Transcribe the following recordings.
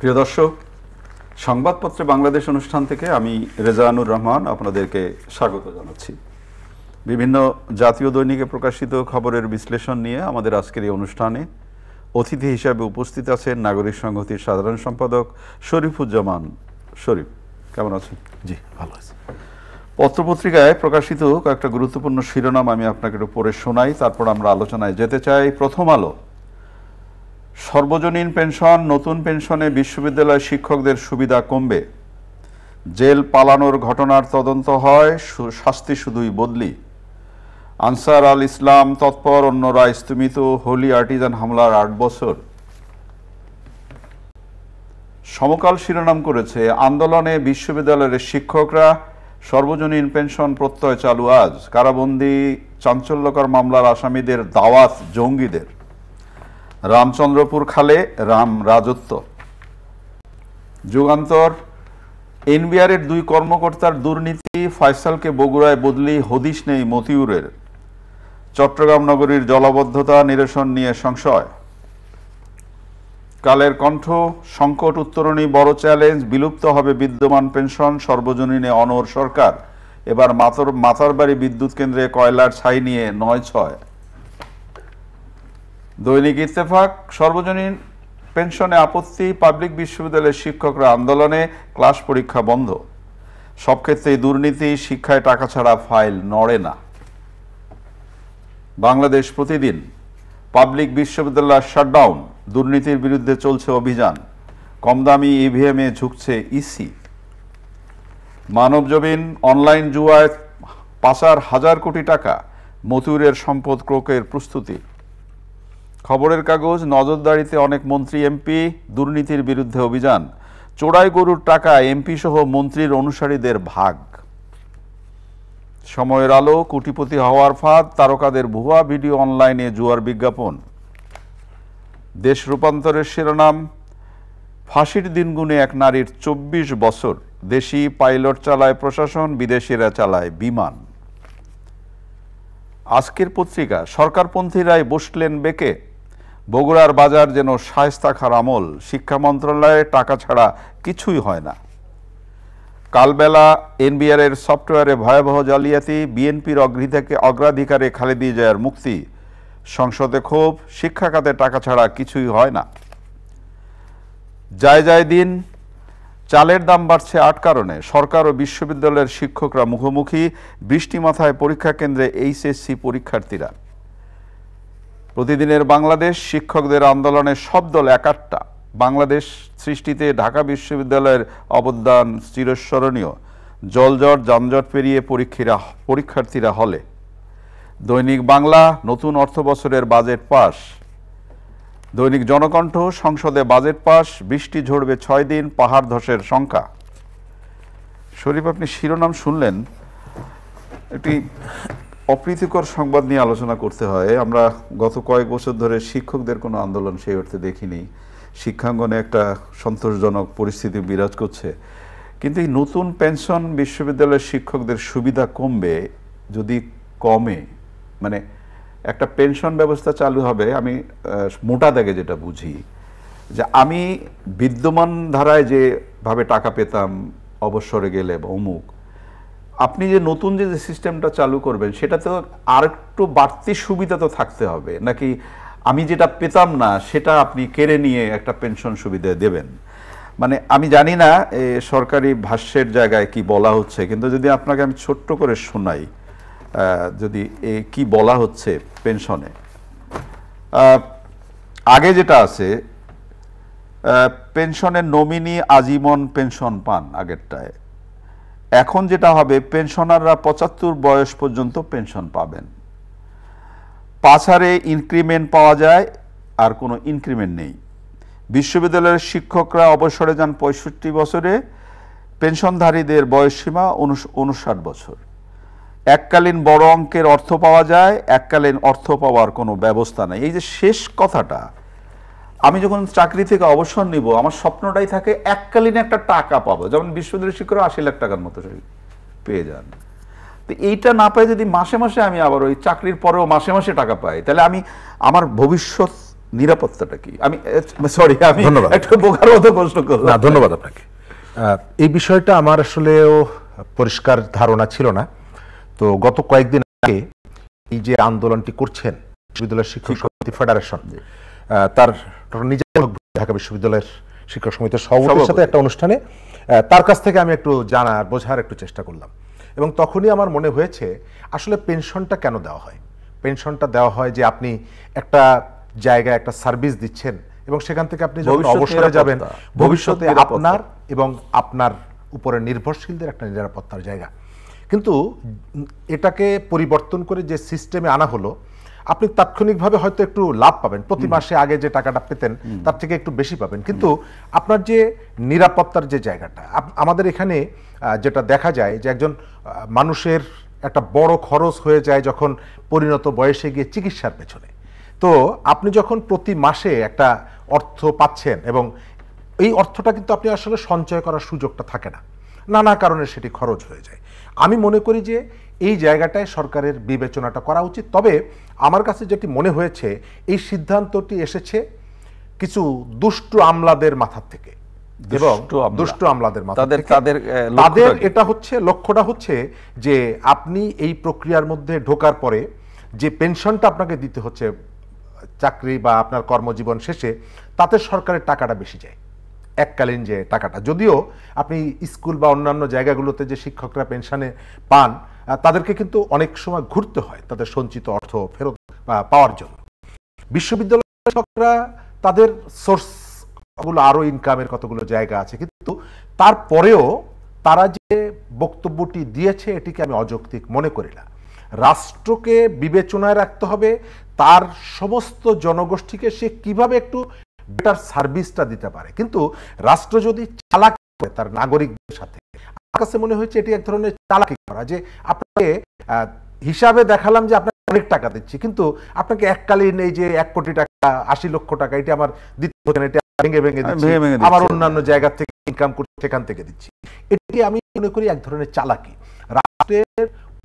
প্রিয় দর্শক সংবাদপত্রে বাংলাদেশ অনুষ্ঠান থেকে আমি রেজানুর রহমান আপনাদেরকে স্বাগত জানাচ্ছি বিভিন্ন জাতীয় দৈনিকে প্রকাশিত খবরের বিশ্লেষণ নিয়ে আমাদের আজকের এই অনুষ্ঠানে অতিথি হিসাবে উপস্থিত আছেন নাগরিক সংহতির সাধারণ সম্পাদক শরীফুজ্জামান শরীফ কেমন আছেন জি ভালো আছি পত্রপত্রিকায় প্রকাশিত কয়েকটা গুরুত্বপূর্ণ শিরোনাম আমি আপনাকে একটু পড়ে শোনাই তারপর আমরা আলোচনায় যেতে চাই প্রথম আলো সর্বজনীন পেনশন নতুন পেনশনে বিশ্ববিদ্যালয় শিক্ষকদের সুবিধা কমবে জেল পালানোর ঘটনার তদন্ত হয় শাস্তি শুধুই বদলি আনসার আল ইসলাম তৎপর অন্যরা স্তুমিত হোলি আর্টিজান হামলার আট বছর সমকাল শিরোনাম করেছে আন্দোলনে বিশ্ববিদ্যালয়ের শিক্ষকরা সর্বজনীন পেনশন প্রত্যয় চালু আজ কারাবন্দি চাঞ্চল্যকর মামলার আসামিদের দাওয়াত জঙ্গিদের রামচন্দ্রপুর খালে রাম রাজত্ব যুগান্তর এনবিআরের দুই কর্মকর্তার দুর্নীতি ফয়সালকে বগুড়ায় বদলি হদিশ নেই মতিউরের চট্টগ্রাম নগরীর জলাবদ্ধতা নিরসন নিয়ে সংশয় কালের কণ্ঠ সংকট উত্তরণী বড় চ্যালেঞ্জ বিলুপ্ত হবে বিদ্যমান পেনশন সর্বজনীনে অনর সরকার এবার মাতর বাড়ি বিদ্যুৎ কেন্দ্রে কয়লার ছাই নিয়ে নয় ছয় দৈনিক ইত্তেফাক সর্বজনীন পেনশনে আপত্তি পাবলিক বিশ্ববিদ্যালয়ের শিক্ষকরা আন্দোলনে ক্লাস পরীক্ষা বন্ধ সব ক্ষেত্রেই দুর্নীতি শিক্ষায় টাকা ছাড়া ফাইল নড়ে না বাংলাদেশ প্রতিদিন পাবলিক বিশ্ববিদ্যালয় শাটডাউন দুর্নীতির বিরুদ্ধে চলছে অভিযান কম দামি ইভিএমে ঝুঁকছে ইসি মানবজমিন অনলাইন জুয়ায় পাচার হাজার কোটি টাকা মতুরের সম্পদ ক্রোকের প্রস্তুতি খবরের কাগজ নজরদারিতে অনেক মন্ত্রী এমপি দুর্নীতির বিরুদ্ধে অভিযান চোরাই গরুর টাকা এমপি সহ মন্ত্রীর অনুসারীদের ভাগ সময়ের আলো কোটিপতি হওয়ার ফাঁদ তারকাদের ভুয়া ভিডিও অনলাইনে জুয়ার বিজ্ঞাপন দেশ রূপান্তরের শিরোনাম ফাঁসির দিনগুনে এক নারীর ২৪ বছর দেশি পাইলট চালায় প্রশাসন বিদেশিরা চালায় বিমান আজকের পত্রিকা সরকারপন্থীরাই বসলেন বেকে বগুড়ার বাজার যেন শায়স্তা খার আমল শিক্ষা মন্ত্রণালয়ে টাকা ছাড়া কিছুই হয় না কালবেলা এনবিআরের সফটওয়্যারে ভয়াবহ জালিয়াতি বিএনপির অগ্রিধাকে অগ্রাধিকারে খালেদি জয়ার মুক্তি সংসদে ক্ষোভ শিক্ষা খাতে টাকা ছাড়া কিছুই হয় না যায় যায় দিন চালের দাম বাড়ছে আট কারণে সরকার ও বিশ্ববিদ্যালয়ের শিক্ষকরা মুখোমুখি বৃষ্টি মাথায় পরীক্ষা কেন্দ্রে এইচএসসি পরীক্ষার্থীরা প্রতিদিনের বাংলাদেশ শিক্ষকদের আন্দোলনে সব দল একাট্টা বাংলাদেশ সৃষ্টিতে ঢাকা বিশ্ববিদ্যালয়ের অবদান চিরস্মরণীয় জলজট যানজট পেরিয়ে পরীক্ষীরা পরীক্ষার্থীরা হলে দৈনিক বাংলা নতুন অর্থবছরের বাজেট পাস দৈনিক জনকণ্ঠ সংসদে বাজেট পাস বৃষ্টি ঝরবে ছয় দিন পাহাড় ধসের সংখ্যা শরীফ আপনি শিরোনাম শুনলেন একটি অপ্রীতিকর সংবাদ নিয়ে আলোচনা করতে হয় আমরা গত কয়েক বছর ধরে শিক্ষকদের কোনো আন্দোলন সেই অর্থে দেখিনি শিক্ষাঙ্গনে একটা সন্তোষজনক পরিস্থিতি বিরাজ করছে কিন্তু এই নতুন পেনশন বিশ্ববিদ্যালয়ের শিক্ষকদের সুবিধা কমবে যদি কমে মানে একটা পেনশন ব্যবস্থা চালু হবে আমি মোটা দাগে যেটা বুঝি যে আমি বিদ্যমান ধারায় যেভাবে টাকা পেতাম অবসরে গেলে অমুক আপনি যে নতুন যে সিস্টেমটা চালু করবেন সেটা তো আর একটু বাড়তি সুবিধা তো থাকতে হবে নাকি আমি যেটা পেতাম না সেটা আপনি কেড়ে নিয়ে একটা পেনশন সুবিধা দেবেন মানে আমি জানি না সরকারি ভাষ্যের জায়গায় কি বলা হচ্ছে কিন্তু যদি আপনাকে আমি ছোট্ট করে শোনাই যদি এ কি বলা হচ্ছে পেনশনে আগে যেটা আছে পেনশনের নমিনি আজীবন পেনশন পান আগেরটায় এখন যেটা হবে পেনশনাররা পঁচাত্তর বয়স পর্যন্ত পেনশন পাবেন পাছারে ইনক্রিমেন্ট পাওয়া যায় আর কোনো ইনক্রিমেন্ট নেই বিশ্ববিদ্যালয়ের শিক্ষকরা অবসরে যান পঁয়ষট্টি বছরে পেনশনধারীদের বয়সসীমা উনষাট বছর এককালীন বড় অঙ্কের অর্থ পাওয়া যায় এককালীন অর্থ পাওয়ার কোনো ব্যবস্থা নেই এই যে শেষ কথাটা আমি যখন চাকরি থেকে অবসর নিব আমার স্বপ্নটাই থাকে এককালীন একটা টাকা পাবো যেমন বিশ্বদ্রী শিক্ষক আশি লাখ টাকার মতো পেয়ে যান তো এইটা না পাই যদি মাসে মাসে আমি আবার ওই চাকরির পরেও মাসে মাসে টাকা পাই তাহলে আমি আমার ভবিষ্যৎ নিরাপত্তাটা কি আমি সরি আমি একটা বোকার মতো প্রশ্ন করলাম না ধন্যবাদ আপনাকে এই বিষয়টা আমার আসলেও পরিষ্কার ধারণা ছিল না তো গত কয়েকদিন আগে এই যে আন্দোলনটি করছেন বিশ্ববিদ্যালয় শিক্ষক ফেডারেশন তার ডক্টর ঢাকা বিশ্ববিদ্যালয়ের শিক্ষক সমিতির সভাপতির সাথে একটা অনুষ্ঠানে তার কাছ থেকে আমি একটু জানার বোঝার একটু চেষ্টা করলাম এবং তখনই আমার মনে হয়েছে আসলে পেনশনটা কেন দেওয়া হয় পেনশনটা দেওয়া হয় যে আপনি একটা জায়গায় একটা সার্ভিস দিচ্ছেন এবং সেখান থেকে আপনি যখন অবসরে যাবেন ভবিষ্যতে আপনার এবং আপনার উপরে নির্ভরশীলদের একটা নিরাপত্তার জায়গা কিন্তু এটাকে পরিবর্তন করে যে সিস্টেমে আনা হলো আপনি তাৎক্ষণিকভাবে হয়তো একটু লাভ পাবেন প্রতি মাসে আগে যে টাকাটা পেতেন তার থেকে একটু বেশি পাবেন কিন্তু আপনার যে নিরাপত্তার যে জায়গাটা আমাদের এখানে যেটা দেখা যায় যে একজন মানুষের একটা বড় খরচ হয়ে যায় যখন পরিণত বয়সে গিয়ে চিকিৎসার পেছনে তো আপনি যখন প্রতি মাসে একটা অর্থ পাচ্ছেন এবং এই অর্থটা কিন্তু আপনি আসলে সঞ্চয় করার সুযোগটা থাকে না নানা কারণে সেটি খরচ হয়ে যায় আমি মনে করি যে এই জায়গাটায় সরকারের বিবেচনাটা করা উচিত তবে আমার কাছে যেটি মনে হয়েছে এই সিদ্ধান্তটি এসেছে কিছু দুষ্টু আমলাদের মাথার থেকে এবং দুষ্ট আমলাদের তাদের তাদের তাদের এটা হচ্ছে লক্ষ্যটা হচ্ছে যে আপনি এই প্রক্রিয়ার মধ্যে ঢোকার পরে যে পেনশনটা আপনাকে দিতে হচ্ছে চাকরি বা আপনার কর্মজীবন শেষে তাতে সরকারের টাকাটা বেশি যায় এককালীন যে টাকাটা যদিও আপনি স্কুল বা অন্যান্য জায়গাগুলোতে যে শিক্ষকরা পেনশনে পান তাদেরকে কিন্তু অনেক সময় ঘুরতে হয় তাদের সঞ্চিত অর্থ ফেরত পাওয়ার জন্য বিশ্ববিদ্যালয় শিক্ষকরা তাদের সোর্স গুলো আরও ইনকামের কতগুলো জায়গা আছে কিন্তু তারপরেও তারা যে বক্তব্যটি দিয়েছে এটিকে আমি অযৌক্তিক মনে করি না রাষ্ট্রকে বিবেচনায় রাখতে হবে তার সমস্ত জনগোষ্ঠীকে সে কিভাবে একটু বেটার সার্ভিসটা দিতে পারে কিন্তু রাষ্ট্র যদি চালাক করে তার নাগরিকদের সাথে আমার কাছে মনে হয়েছে এটি এক ধরনের চালাকি করা যে আপনাকে হিসাবে দেখালাম যে আপনাকে অনেক টাকা দিচ্ছি কিন্তু আপনাকে এককালীন এই যে এক কোটি টাকা আশি লক্ষ টাকা এটি আমার দ্বিতীয় হচ্ছে না ভেঙে ভেঙে আমার অন্যান্য জায়গার থেকে ইনকাম করি সেখান থেকে দিচ্ছি এটি আমি মনে করি এক ধরনের চালাকি রাষ্ট্রের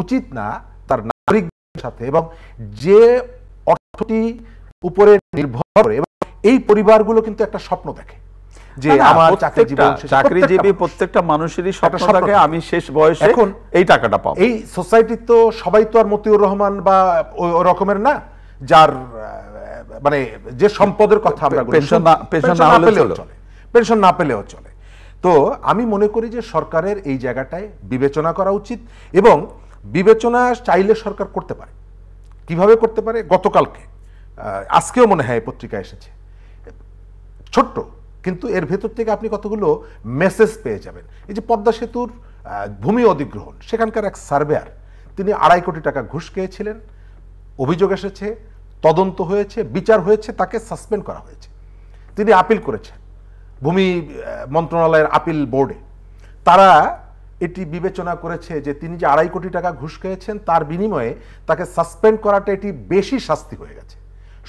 উচিত না তার নাগরিকদের সাথে এবং যে অর্থটি উপরে নির্ভর করে এবং এই পরিবারগুলো কিন্তু একটা স্বপ্ন দেখে যে আমার চাকরি জীবন চাকরিজীবী প্রত্যেকটা মানুষেরই স্বপ্ন থাকে আমি শেষ বয়সে এখন এই টাকাটা পাবো এই সোসাইটি তো সবাই তো আর মতিউর রহমান বা ওই রকমের না যার মানে যে সম্পদের কথা আমরা পেনশন পেনশন না পেলেও চলে পেনশন না পেলেও চলে তো আমি মনে করি যে সরকারের এই জায়গাটায় বিবেচনা করা উচিত এবং বিবেচনা চাইলে সরকার করতে পারে কিভাবে করতে পারে গতকালকে আজকেও মনে হয় পত্রিকা এসেছে ছোট্ট কিন্তু এর ভেতর থেকে আপনি কতগুলো মেসেজ পেয়ে যাবেন এই যে পদ্মা সেতুর ভূমি অধিগ্রহণ সেখানকার এক সার্ভেয়ার তিনি আড়াই কোটি টাকা ঘুষ খেয়েছিলেন অভিযোগ এসেছে তদন্ত হয়েছে বিচার হয়েছে তাকে সাসপেন্ড করা হয়েছে তিনি আপিল করেছেন ভূমি মন্ত্রণালয়ের আপিল বোর্ডে তারা এটি বিবেচনা করেছে যে তিনি যে আড়াই কোটি টাকা ঘুষ খেয়েছেন তার বিনিময়ে তাকে সাসপেন্ড করাটা এটি বেশি শাস্তি হয়ে গেছে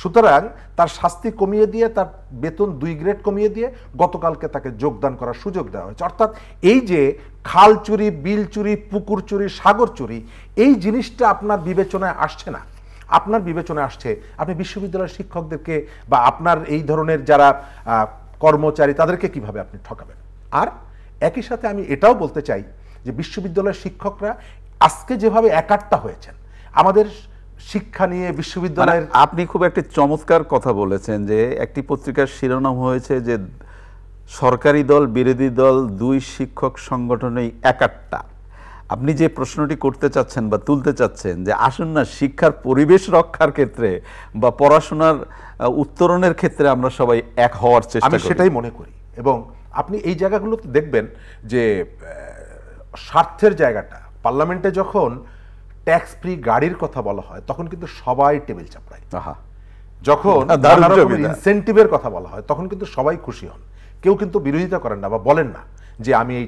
সুতরাং তার শাস্তি কমিয়ে দিয়ে তার বেতন দুই গ্রেড কমিয়ে দিয়ে গতকালকে তাকে যোগদান করার সুযোগ দেওয়া হয়েছে অর্থাৎ এই যে খাল চুরি বিল চুরি পুকুর চুরি সাগর চুরি এই জিনিসটা আপনার বিবেচনায় আসছে না আপনার বিবেচনায় আসছে আপনি বিশ্ববিদ্যালয়ের শিক্ষকদেরকে বা আপনার এই ধরনের যারা কর্মচারী তাদেরকে কিভাবে আপনি ঠকাবেন আর একই সাথে আমি এটাও বলতে চাই যে বিশ্ববিদ্যালয়ের শিক্ষকরা আজকে যেভাবে একাট্টা হয়েছেন আমাদের শিক্ষা নিয়ে মানে বিশ্ববিদ্যালয়ের আপনি খুব একটি চমৎকার কথা বলেছেন যে একটি পত্রিকার শিরোনাম হয়েছে যে সরকারি দল বিরোধী দল দুই শিক্ষক সংগঠনেই একাট্টা আপনি যে প্রশ্নটি করতে চাচ্ছেন বা তুলতে চাচ্ছেন যে আসুন না শিক্ষার পরিবেশ রক্ষার ক্ষেত্রে বা পড়াশোনার উত্তরণের ক্ষেত্রে আমরা সবাই এক হওয়ার চেষ্টা আমি সেটাই মনে করি এবং আপনি এই জায়গাগুলোতে দেখবেন যে স্বার্থের জায়গাটা পার্লামেন্টে যখন ট্যাক্স ফ্রি গাড়ির কথা বলা হয় তখন কিন্তু সবাই টেবিল চাপড়ায় যখন ইনসেন্টিভের কথা বলা হয় তখন কিন্তু সবাই খুশি হন কেউ কিন্তু বিরোধিতা করেন না বা বলেন না যে আমি এই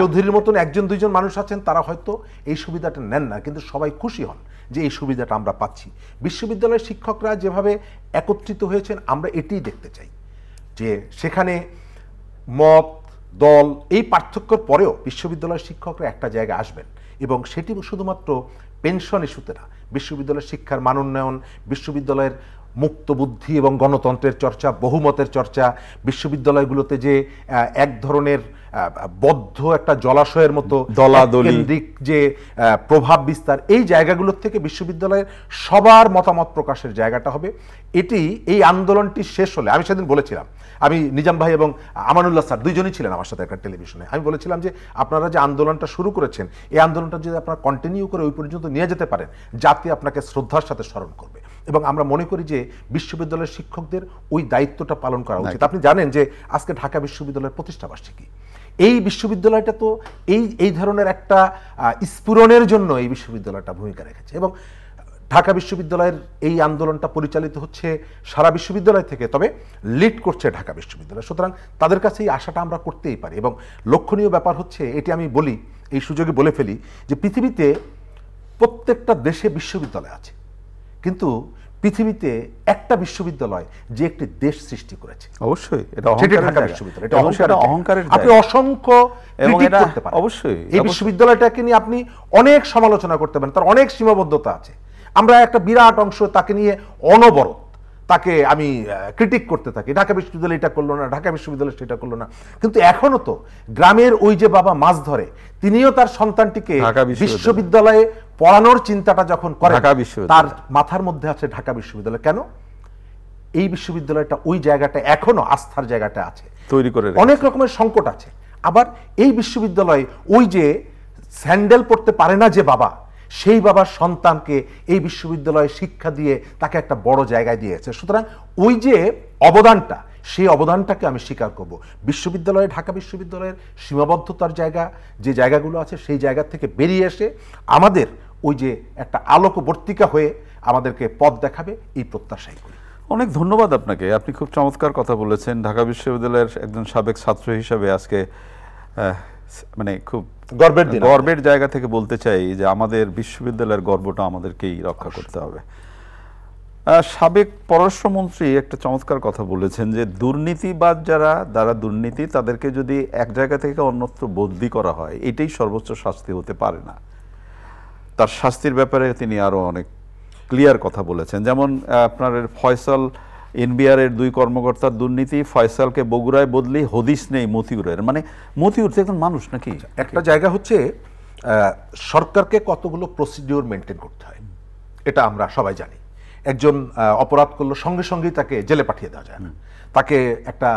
চৌধুরীর মতন একজন দুইজন মানুষ আছেন তারা হয়তো এই সুবিধাটা নেন না কিন্তু সবাই খুশি হন যে এই সুবিধাটা আমরা পাচ্ছি বিশ্ববিদ্যালয়ের শিক্ষকরা যেভাবে একত্রিত হয়েছেন আমরা এটিই দেখতে চাই যে সেখানে মত দল এই পার্থক্যর পরেও বিশ্ববিদ্যালয়ের শিক্ষকরা একটা জায়গায় আসবেন এবং সেটি শুধুমাত্র পেনশন ইস্যুতে না বিশ্ববিদ্যালয়ের শিক্ষার মান উন্নয়ন বিশ্ববিদ্যালয়ের মুক্ত বুদ্ধি এবং গণতন্ত্রের চর্চা বহুমতের চর্চা বিশ্ববিদ্যালয়গুলোতে যে এক ধরনের বদ্ধ একটা জলাশয়ের মতো কেন্দ্রিক যে প্রভাব বিস্তার এই জায়গাগুলোর থেকে বিশ্ববিদ্যালয়ের সবার মতামত প্রকাশের জায়গাটা হবে এটি এই আন্দোলনটি শেষ হলে আমি সেদিন বলেছিলাম আমি নিজাম ভাই এবং আমানুল্লাহ স্যার দুইজনই ছিলেন আমার সাথে একটা টেলিভিশনে আমি বলেছিলাম যে আপনারা যে আন্দোলনটা শুরু করেছেন এই আন্দোলনটা যদি আপনারা কন্টিনিউ করে ওই পর্যন্ত নিয়ে যেতে পারেন জাতি আপনাকে শ্রদ্ধার সাথে স্মরণ করবে এবং আমরা মনে করি যে বিশ্ববিদ্যালয়ের শিক্ষকদের ওই দায়িত্বটা পালন করা উচিত আপনি জানেন যে আজকে ঢাকা বিশ্ববিদ্যালয়ের বার্ষিকী এই বিশ্ববিদ্যালয়টা তো এই এই ধরনের একটা স্ফুরণের জন্য এই বিশ্ববিদ্যালয়টা ভূমিকা রেখেছে এবং ঢাকা বিশ্ববিদ্যালয়ের এই আন্দোলনটা পরিচালিত হচ্ছে সারা বিশ্ববিদ্যালয় থেকে তবে লিড করছে ঢাকা বিশ্ববিদ্যালয় সুতরাং তাদের কাছে এই আশাটা আমরা করতেই পারি এবং লক্ষণীয় ব্যাপার হচ্ছে এটি আমি বলি এই সুযোগে বলে ফেলি যে পৃথিবীতে প্রত্যেকটা দেশে বিশ্ববিদ্যালয় আছে কিন্তু পৃথিবীতে একটা বিশ্ববিদ্যালয় যে একটি দেশ সৃষ্টি করেছে অবশ্যই এটা বিশ্ববিদ্যালয় এটা অহংকারের আপনি অসংখ্য অবশ্যই এই বিশ্ববিদ্যালয়টাকে নিয়ে আপনি অনেক সমালোচনা করতে পারেন তার অনেক সীমাবদ্ধতা আছে আমরা একটা বিরাট অংশ তাকে নিয়ে অনবরত তাকে আমি ক্রিটিক করতে থাকি ঢাকা বিশ্ববিদ্যালয় এটা করলো না ঢাকা বিশ্ববিদ্যালয় সেটা করলো না কিন্তু এখনো তো গ্রামের ওই যে বাবা মাছ ধরে তিনিও তার সন্তানটিকে বিশ্ববিদ্যালয়ে পড়ানোর চিন্তাটা যখন করে তার মাথার মধ্যে আছে ঢাকা বিশ্ববিদ্যালয় কেন এই বিশ্ববিদ্যালয়টা ওই জায়গাটা এখনো আস্থার জায়গাটা আছে তৈরি করে অনেক রকমের সংকট আছে আবার এই বিশ্ববিদ্যালয়ে ওই যে স্যান্ডেল পড়তে পারে না যে বাবা সেই বাবার সন্তানকে এই বিশ্ববিদ্যালয়ে শিক্ষা দিয়ে তাকে একটা বড় জায়গায় দিয়েছে সুতরাং ওই যে অবদানটা সেই অবদানটাকে আমি স্বীকার করব বিশ্ববিদ্যালয়ে ঢাকা বিশ্ববিদ্যালয়ের সীমাবদ্ধতার জায়গা যে জায়গাগুলো আছে সেই জায়গা থেকে বেরিয়ে এসে আমাদের ওই যে একটা আলোকবর্তিকা হয়ে আমাদেরকে পথ দেখাবে এই প্রত্যাশাই করি অনেক ধন্যবাদ আপনাকে আপনি খুব চমৎকার কথা বলেছেন ঢাকা বিশ্ববিদ্যালয়ের একজন সাবেক ছাত্র হিসাবে আজকে মানে খুব গর্বের দিন গর্বের জায়গা থেকে বলতে চাই যে আমাদের বিশ্ববিদ্যালয়ের গর্বটা আমাদেরকেই রক্ষা করতে হবে সাবেক পররাষ্ট্রমন্ত্রী একটা চমৎকার কথা বলেছেন যে দুর্নীতিবাদ যারা যারা দুর্নীতি তাদেরকে যদি এক জায়গা থেকে অন্যত্র বদলি করা হয় এটাই সর্বোচ্চ শাস্তি হতে পারে না তার শাস্তির ব্যাপারে তিনি আরও অনেক ক্লিয়ার কথা বলেছেন যেমন আপনার ফয়সল এনবিআরের দুই কর্মকর্তার দুর্নীতি ফয়সালকে বগুড়ায় বদলি হদিস নেই মতিউরের মানে মতিউর তো একজন মানুষ নাকি আচ্ছা, একটা জায়গা হচ্ছে সরকারকে কতগুলো প্রসিডিওর মেনটেন করতে হয় এটা আমরা সবাই জানি একজন অপরাধ করলো সঙ্গে সঙ্গেই তাকে জেলে পাঠিয়ে দেওয়া যায় তাকে একটা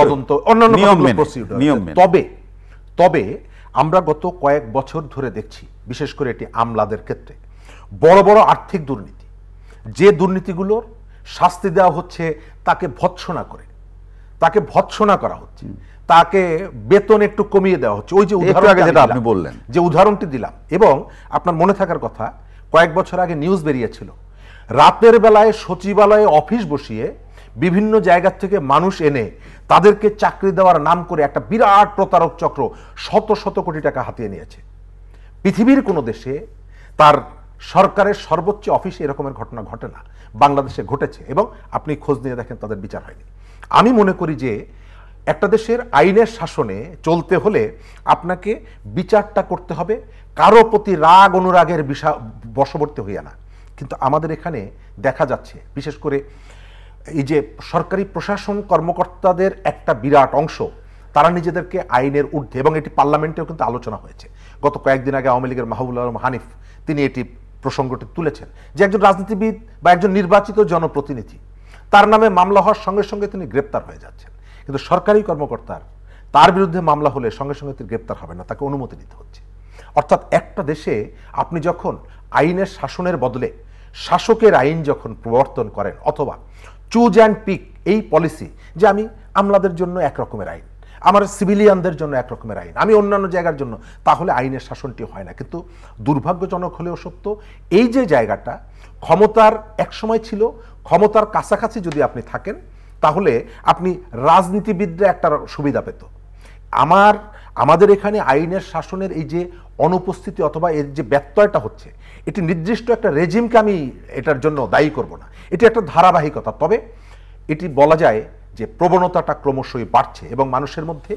তদন্ত অন্যান্য নিয়ম তবে তবে আমরা গত কয়েক বছর ধরে দেখছি বিশেষ করে এটি আমলাদের ক্ষেত্রে বড় বড় আর্থিক দুর্নীতি যে দুর্নীতিগুলোর শাস্তি দেওয়া হচ্ছে তাকে ভৎসনা করে তাকে ভৎসনা করা হচ্ছে তাকে বেতন একটু কমিয়ে দেওয়া হচ্ছে ওই যে উদাহরণ আপনি বললেন যে উদাহরণটি দিলাম এবং আপনার মনে থাকার কথা কয়েক বছর আগে নিউজ বেরিয়েছিল রাতের বেলায় সচিবালয়ে অফিস বসিয়ে বিভিন্ন জায়গা থেকে মানুষ এনে তাদেরকে চাকরি দেওয়ার নাম করে একটা বিরাট প্রতারক চক্র শত শত কোটি টাকা হাতিয়ে নিয়েছে পৃথিবীর কোনো দেশে তার সরকারের সর্বোচ্চ অফিসে এরকমের ঘটনা ঘটে না বাংলাদেশে ঘটেছে এবং আপনি খোঁজ নিয়ে দেখেন তাদের বিচার হয়নি আমি মনে করি যে একটা দেশের আইনের শাসনে চলতে হলে আপনাকে বিচারটা করতে হবে কারো প্রতি রাগ অনুরাগের বিষা বশবর্তী হইয়া না কিন্তু আমাদের এখানে দেখা যাচ্ছে বিশেষ করে এই যে সরকারি প্রশাসন কর্মকর্তাদের একটা বিরাট অংশ তারা নিজেদেরকে আইনের ঊর্ধ্বে এবং এটি পার্লামেন্টেও কিন্তু আলোচনা হয়েছে গত কয়েকদিন আগে আওয়ামী লীগের মাহবুল আলম হানিফ তিনি এটি প্রসঙ্গটি তুলেছেন যে একজন রাজনীতিবিদ বা একজন নির্বাচিত জনপ্রতিনিধি তার নামে মামলা হওয়ার সঙ্গে সঙ্গে তিনি গ্রেপ্তার হয়ে যাচ্ছেন কিন্তু সরকারি কর্মকর্তার তার বিরুদ্ধে মামলা হলে সঙ্গে সঙ্গে তিনি গ্রেপ্তার হবে না তাকে অনুমতি নিতে হচ্ছে অর্থাৎ একটা দেশে আপনি যখন আইনের শাসনের বদলে শাসকের আইন যখন প্রবর্তন করেন অথবা চুজ অ্যান্ড পিক এই পলিসি যে আমি আমলাদের জন্য একরকমের আইন আমার সিভিলিয়ানদের জন্য একরকমের আইন আমি অন্যান্য জায়গার জন্য তাহলে আইনের শাসনটি হয় না কিন্তু দুর্ভাগ্যজনক হলেও সত্য এই যে জায়গাটা ক্ষমতার একসময় ছিল ক্ষমতার কাছাকাছি যদি আপনি থাকেন তাহলে আপনি রাজনীতিবিদরা একটা সুবিধা পেত আমার আমাদের এখানে আইনের শাসনের এই যে অনুপস্থিতি অথবা এর যে ব্যত্যয়টা হচ্ছে এটি নির্দিষ্ট একটা রেজিমকে আমি এটার জন্য দায়ী করব না এটি একটা ধারাবাহিকতা তবে এটি বলা যায় যে প্রবণতাটা ক্রমশই বাড়ছে এবং মানুষের মধ্যে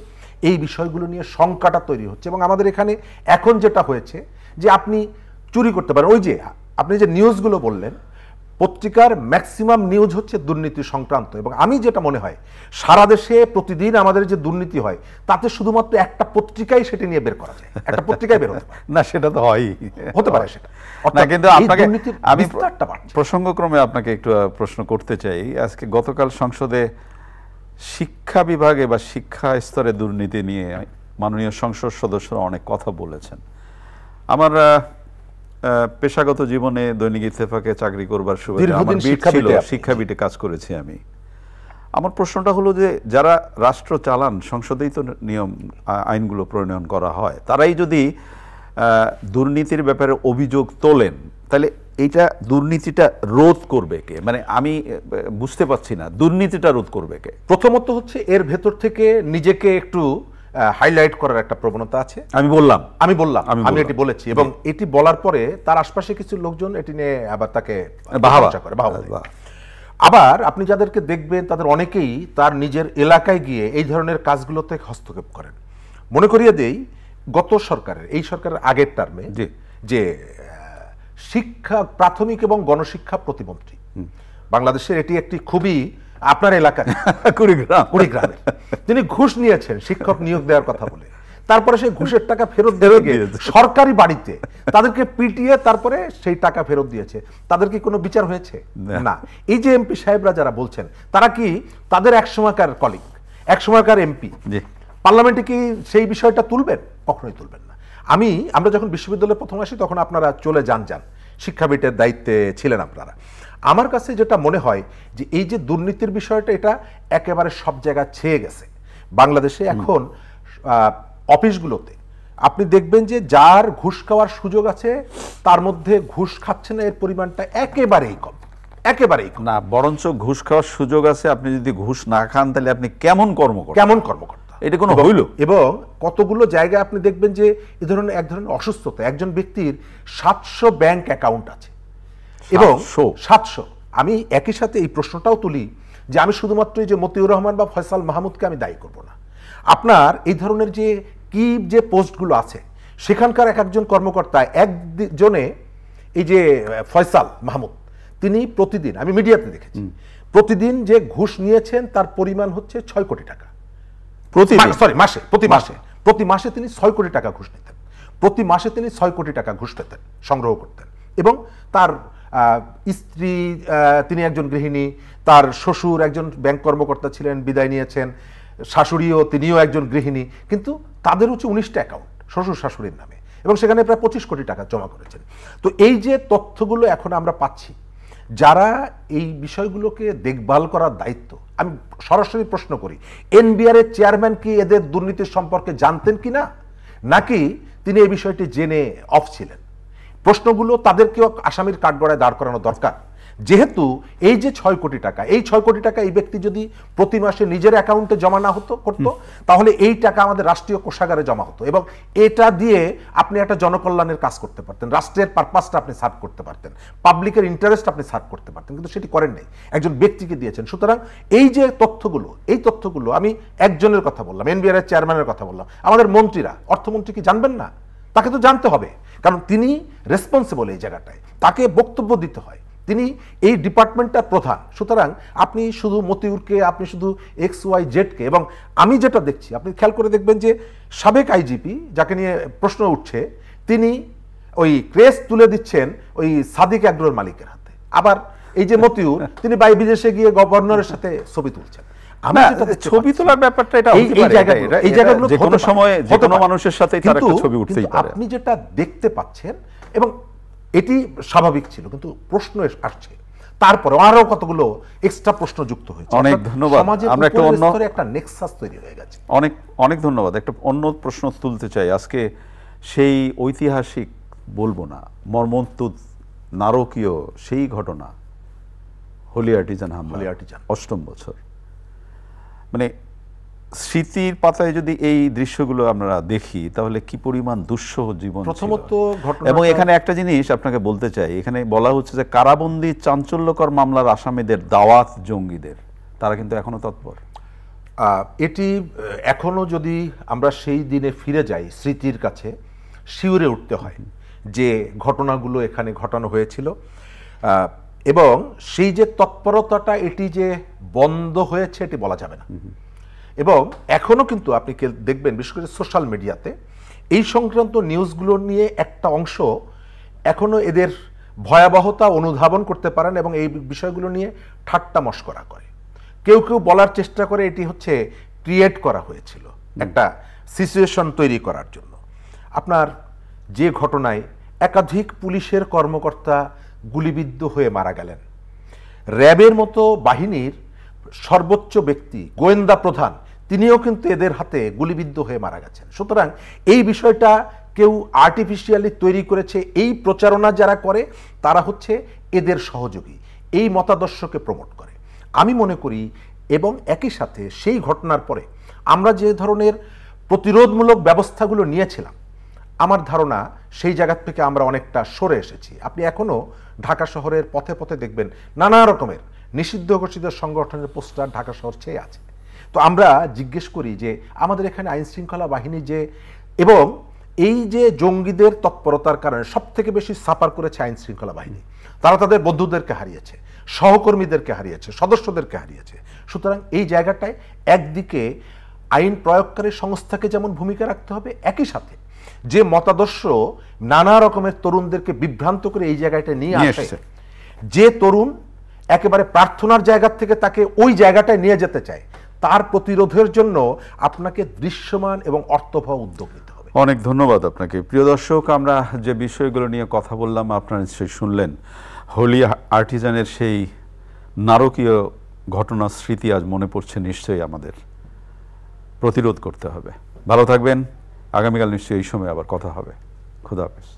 এই বিষয়গুলো নিয়ে শঙ্কাটা তৈরি হচ্ছে এবং আমাদের এখানে এখন যেটা হয়েছে যে আপনি চুরি করতে পারেন ওই যে আপনি যে নিউজগুলো বললেন পত্রিকার ম্যাক্সিমাম নিউজ হচ্ছে দুর্নীতি সংক্রান্ত এবং আমি যেটা মনে হয় সারা দেশে প্রতিদিন আমাদের যে দুর্নীতি হয় তাতে শুধুমাত্র একটা পত্রিকাই সেটা নিয়ে বের করা যায় একটা পত্রিকায় বের হতে না সেটা তো হয়ই হতে পারে সেটা আপনাকে কিন্তু আপনাকে আমি প্রসঙ্গক্রমে আপনাকে একটু প্রশ্ন করতে চাই আজকে গতকাল সংসদে শিক্ষা বিভাগে বা শিক্ষা স্তরে দুর্নীতি নিয়ে মাননীয় সংসদ সদস্যরা অনেক কথা বলেছেন আমার পেশাগত জীবনে দৈনিক ইত্তেফাকে চাকরি করবার সুবিধা আমার শিক্ষাবিটে কাজ করেছি আমি আমার প্রশ্নটা হলো যে যারা রাষ্ট্র চালান সংসদেই তো নিয়ম আইনগুলো প্রণয়ন করা হয় তারাই যদি দুর্নীতির ব্যাপারে অভিযোগ তোলেন তাহলে এটা দুর্নীতিটা রোধ করবে কে মানে আমি বুঝতে পারছি না দুর্নীতিটা রোধ করবে কে প্রথমত হচ্ছে এর ভেতর থেকে নিজেকে একটু হাইলাইট করার একটা প্রবণতা আছে আমি বললাম আমি বললাম আমি এটি বলেছি এবং এটি বলার পরে তার আশপাশে কিছু লোকজন এটি নিয়ে আবার তাকে করে আবার আপনি যাদেরকে দেখবেন তাদের অনেকেই তার নিজের এলাকায় গিয়ে এই ধরনের কাজগুলোতে হস্তক্ষেপ করেন মনে করিয়ে দেই গত সরকারের এই সরকারের আগের টার্মে যে শিক্ষা প্রাথমিক এবং গণশিক্ষা প্রতিমন্ত্রী বাংলাদেশের এটি একটি খুবই আপনার এলাকায় কুড়িগ্রাম কুড়িগ্রামে তিনি ঘুষ নিয়েছেন শিক্ষক নিয়োগ দেওয়ার কথা বলে তারপরে সেই ঘুষের টাকা ফেরত ফেরত সরকারি বাড়িতে তাদেরকে পিটিয়ে তারপরে সেই টাকা ফেরত দিয়েছে তাদের কি কোনো বিচার হয়েছে না এই যে এমপি সাহেবরা যারা বলছেন তারা কি তাদের এক সময়কার কলিগ এক সময়কার এমপি পার্লামেন্টে কি সেই বিষয়টা তুলবেন কখনোই তুলবেন আমি আমরা যখন বিশ্ববিদ্যালয়ে প্রথম আসি তখন আপনারা চলে যান যান শিক্ষাবিটের দায়িত্বে ছিলেন আপনারা আমার কাছে যেটা মনে হয় যে এই যে দুর্নীতির বিষয়টা এটা একেবারে সব জায়গায় ছেয়ে গেছে বাংলাদেশে এখন অফিসগুলোতে আপনি দেখবেন যে যার ঘুষ খাওয়ার সুযোগ আছে তার মধ্যে ঘুষ খাচ্ছে না এর পরিমাণটা একেবারেই কম একেবারেই না বরঞ্চ ঘুষ খাওয়ার সুযোগ আছে আপনি যদি ঘুষ না খান তাহলে আপনি কেমন কর্ম কেমন কর্ম করেন এটা কোনো হইল এবং কতগুলো জায়গায় আপনি দেখবেন যে এ ধরনের এক ধরনের অসুস্থতা একজন ব্যক্তির সাতশো ব্যাংক অ্যাকাউন্ট আছে এবং সাতশো আমি একই সাথে এই প্রশ্নটাও তুলি যে আমি শুধুমাত্র এই যে মতিউর রহমান বা ফয়সাল মাহমুদকে আমি দায়ী করব না আপনার এই ধরনের যে কি যে পোস্টগুলো আছে সেখানকার এক একজন কর্মকর্তা একজনে এই যে ফয়সাল মাহমুদ তিনি প্রতিদিন আমি মিডিয়াতে দেখেছি প্রতিদিন যে ঘুষ নিয়েছেন তার পরিমাণ হচ্ছে ছয় কোটি টাকা প্রতি সরি মাসে প্রতি মাসে প্রতি মাসে তিনি ছয় কোটি টাকা ঘুষ নিতেন প্রতি মাসে তিনি ছয় কোটি টাকা ঘুষ পেতেন সংগ্রহ করতেন এবং তার স্ত্রী তিনি একজন গৃহিণী তার শ্বশুর একজন ব্যাংক কর্মকর্তা ছিলেন বিদায় নিয়েছেন শাশুড়িও তিনিও একজন গৃহিণী কিন্তু তাদের হচ্ছে উনিশটা অ্যাকাউন্ট শ্বশুর শাশুড়ির নামে এবং সেখানে প্রায় পঁচিশ কোটি টাকা জমা করেছেন তো এই যে তথ্যগুলো এখন আমরা পাচ্ছি যারা এই বিষয়গুলোকে দেখভাল করার দায়িত্ব আমি সরাসরি প্রশ্ন করি এনবিআর এর চেয়ারম্যান কি এদের দুর্নীতি সম্পর্কে জানতেন কি না নাকি তিনি এই বিষয়টি জেনে অফ ছিলেন প্রশ্নগুলো তাদেরকেও আসামির কাঠগড়ায় দাঁড় করানো দরকার যেহেতু এই যে ছয় কোটি টাকা এই ছয় কোটি টাকা এই ব্যক্তি যদি প্রতি মাসে নিজের অ্যাকাউন্টে জমা না হতো করতো তাহলে এই টাকা আমাদের রাষ্ট্রীয় কোষাগারে জমা হতো এবং এটা দিয়ে আপনি একটা জনকল্যাণের কাজ করতে পারতেন রাষ্ট্রের পারপাসটা আপনি সার্ভ করতে পারতেন পাবলিকের ইন্টারেস্ট আপনি সার্ভ করতে পারতেন কিন্তু সেটি করেন নাই একজন ব্যক্তিকে দিয়েছেন সুতরাং এই যে তথ্যগুলো এই তথ্যগুলো আমি একজনের কথা বললাম এনবিআর চেয়ারম্যানের কথা বললাম আমাদের মন্ত্রীরা অর্থমন্ত্রী কি জানবেন না তাকে তো জানতে হবে কারণ তিনি রেসপন্সিবল এই জায়গাটায় তাকে বক্তব্য দিতে হয় তিনি এই ডিপার্টমেন্টটা প্রধান সুতরাং আপনি শুধু মতিউরকে আপনি শুধু এক্স ওয়াই জেডকে এবং আমি যেটা দেখছি আপনি খেয়াল করে দেখবেন যে সাবেক আইজিপি যাকে নিয়ে প্রশ্ন উঠছে তিনি ওই ক্রেস তুলে দিচ্ছেন ওই সাদিক অ্যাগ্রোর মালিকের হাতে আবার এই যে মতিউর তিনি বাই বিদেশে গিয়ে গভর্নরের সাথে ছবি তুলছেন ছবি তোলার ব্যাপারটা এটা এই জায়গাগুলো সময় যে কোনো মানুষের সাথে ছবি উঠতেই আপনি যেটা দেখতে পাচ্ছেন এবং এটি স্বাভাবিক ছিল কিন্তু প্রশ্ন আসছে তারপরে আরো কতগুলো এক্সট্রা প্রশ্ন যুক্ত হয়েছে অনেক ধন্যবাদ আমরা একটা অন্য একটা নেক্সাস তৈরি হয়ে গেছে অনেক অনেক ধন্যবাদ একটা অন্য প্রশ্ন তুলতে চাই আজকে সেই ঐতিহাসিক বলবো না মর্মন্তুদ নারকীয় সেই ঘটনা হোলি আর্টিজান হাম হোলি আর্টিজান অষ্টম বছর মানে স্মৃতির পাতায় যদি এই দৃশ্যগুলো আমরা দেখি তাহলে কি পরিমাণ দুঃসহ জীবন প্রথমত এবং এখানে একটা জিনিস আপনাকে বলতে চাই এখানে বলা হচ্ছে যে কারাবন্দি চাঞ্চল্যকর মামলার আসামিদের দাওয়াত জঙ্গিদের তারা কিন্তু এখনো তৎপর এটি এখনো যদি আমরা সেই দিনে ফিরে যাই স্মৃতির কাছে শিউরে উঠতে হয় যে ঘটনাগুলো এখানে ঘটানো হয়েছিল এবং সেই যে তৎপরতাটা এটি যে বন্ধ হয়েছে এটি বলা যাবে না এবং এখনও কিন্তু আপনি দেখবেন বিশেষ করে সোশ্যাল মিডিয়াতে এই সংক্রান্ত নিউজগুলো নিয়ে একটা অংশ এখনও এদের ভয়াবহতা অনুধাবন করতে পারেন এবং এই বিষয়গুলো নিয়ে ঠাট্টা মস্করা করে কেউ কেউ বলার চেষ্টা করে এটি হচ্ছে ক্রিয়েট করা হয়েছিল একটা সিচুয়েশন তৈরি করার জন্য আপনার যে ঘটনায় একাধিক পুলিশের কর্মকর্তা গুলিবিদ্ধ হয়ে মারা গেলেন র্যাবের মতো বাহিনীর সর্বোচ্চ ব্যক্তি গোয়েন্দা প্রধান তিনিও কিন্তু এদের হাতে গুলিবিদ্ধ হয়ে মারা গেছেন সুতরাং এই বিষয়টা কেউ আর্টিফিশিয়ালি তৈরি করেছে এই প্রচারণা যারা করে তারা হচ্ছে এদের সহযোগী এই মতাদর্শকে প্রমোট করে আমি মনে করি এবং একই সাথে সেই ঘটনার পরে আমরা যে ধরনের প্রতিরোধমূলক ব্যবস্থাগুলো নিয়েছিলাম আমার ধারণা সেই জায়গা থেকে আমরা অনেকটা সরে এসেছি আপনি এখনও ঢাকা শহরের পথে পথে দেখবেন নানা রকমের নিষিদ্ধ ঘোষিত সংগঠনের পোস্টার ঢাকা শহর চেয়ে আছে তো আমরা জিজ্ঞেস করি যে আমাদের এখানে আইন শৃঙ্খলা বাহিনী যে এবং এই যে জঙ্গিদের তৎপরতার কারণে সব থেকে বেশি সাফার করেছে আইন শৃঙ্খলা বাহিনী তারা তাদের বন্ধুদেরকে হারিয়েছে সহকর্মীদেরকে হারিয়েছে সদস্যদেরকে হারিয়েছে সুতরাং এই জায়গাটায় একদিকে আইন প্রয়োগকারী সংস্থাকে যেমন ভূমিকা রাখতে হবে একই সাথে যে মতাদর্শ নানা রকমের তরুণদেরকে বিভ্রান্ত করে এই জায়গাটা নিয়ে আসে যে তরুণ একেবারে প্রার্থনার জায়গা থেকে তাকে ওই জায়গাটায় নিয়ে যেতে চায় তার প্রতিরোধের জন্য আপনাকে দৃশ্যমান এবং অর্থভ উদ্যোগ নিতে হবে অনেক ধন্যবাদ আপনাকে প্রিয় দর্শক আমরা যে বিষয়গুলো নিয়ে কথা বললাম আপনারা নিশ্চয়ই শুনলেন হোলি আর্টিজানের সেই নারকীয় ঘটনার স্মৃতি আজ মনে পড়ছে নিশ্চয়ই আমাদের প্রতিরোধ করতে হবে ভালো থাকবেন আগামীকাল নিশ্চয়ই এই সময় আবার কথা হবে খুদা হাফিজ